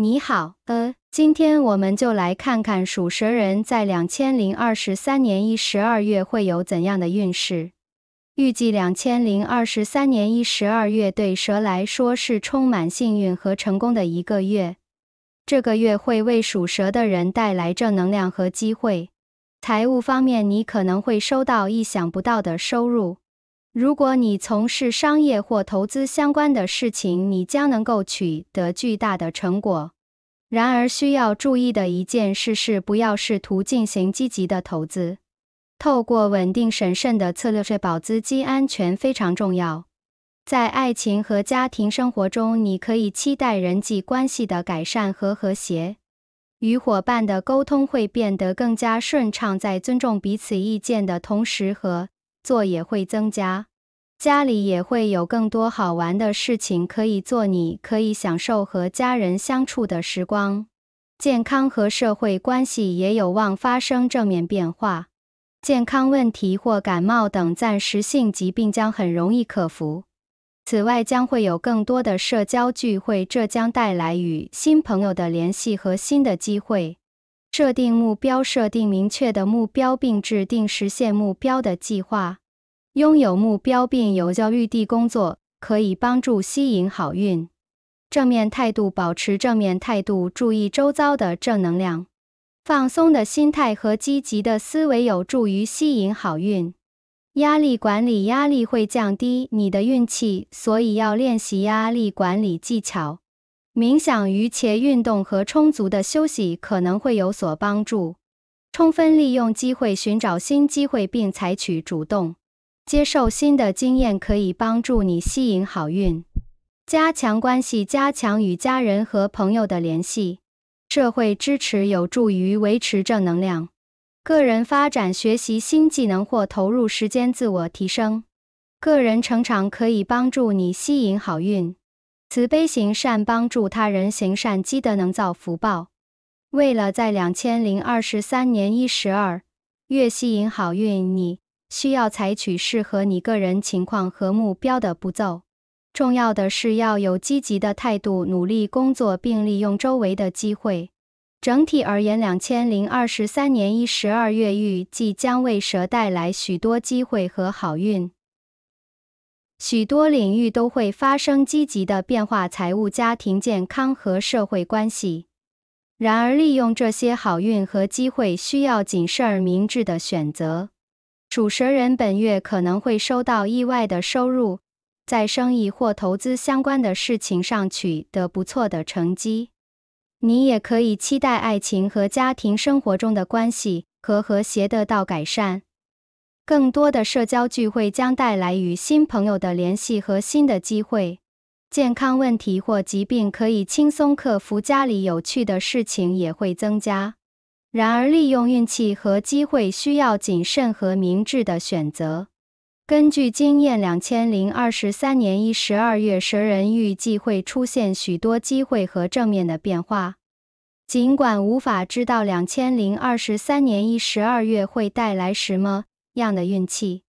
你好，呃，今天我们就来看看属蛇人在两千零二十三年一十二月会有怎样的运势。预计两千零二十三年一十二月对蛇来说是充满幸运和成功的一个月。这个月会为属蛇的人带来正能量和机会。财务方面，你可能会收到意想不到的收入。如果你从事商业或投资相关的事情，你将能够取得巨大的成果。然而，需要注意的一件事是，不要试图进行积极的投资。透过稳定、审慎的策略确保资金安全非常重要。在爱情和家庭生活中，你可以期待人际关系的改善和和谐。与伙伴的沟通会变得更加顺畅，在尊重彼此意见的同时和。做也会增加，家里也会有更多好玩的事情可以做，你可以享受和家人相处的时光，健康和社会关系也有望发生正面变化。健康问题或感冒等暂时性疾病将很容易克服。此外，将会有更多的社交聚会，这将带来与新朋友的联系和新的机会。设定目标，设定明确的目标并制定实现目标的计划。拥有目标并有教育地工作，可以帮助吸引好运。正面态度，保持正面态度，注意周遭的正能量。放松的心态和积极的思维有助于吸引好运。压力管理，压力会降低你的运气，所以要练习压力管理技巧。冥想、与且运动和充足的休息可能会有所帮助。充分利用机会，寻找新机会并采取主动。接受新的经验可以帮助你吸引好运。加强关系，加强与家人和朋友的联系，社会支持有助于维持正能量。个人发展，学习新技能或投入时间自我提升，个人成长可以帮助你吸引好运。慈悲行善，帮助他人行善，积德能造福报。为了在两千零二十三年一十二月吸引好运，你需要采取适合你个人情况和目标的步骤。重要的是要有积极的态度，努力工作，并利用周围的机会。整体而言，两千零二十三年一十二月预计将为蛇带来许多机会和好运。许多领域都会发生积极的变化，财务、家庭、健康和社会关系。然而，利用这些好运和机会需要谨慎而明智的选择。属蛇人本月可能会收到意外的收入，在生意或投资相关的事情上取得不错的成绩。你也可以期待爱情和家庭生活中的关系和和谐得到改善。更多的社交聚会将带来与新朋友的联系和新的机会。健康问题或疾病可以轻松克服，家里有趣的事情也会增加。然而，利用运气和机会需要谨慎和明智的选择。根据经验，两千零二十三年一十二月，蛇人预计会出现许多机会和正面的变化。尽管无法知道两千零二十三年一十二月会带来什么。样的运气。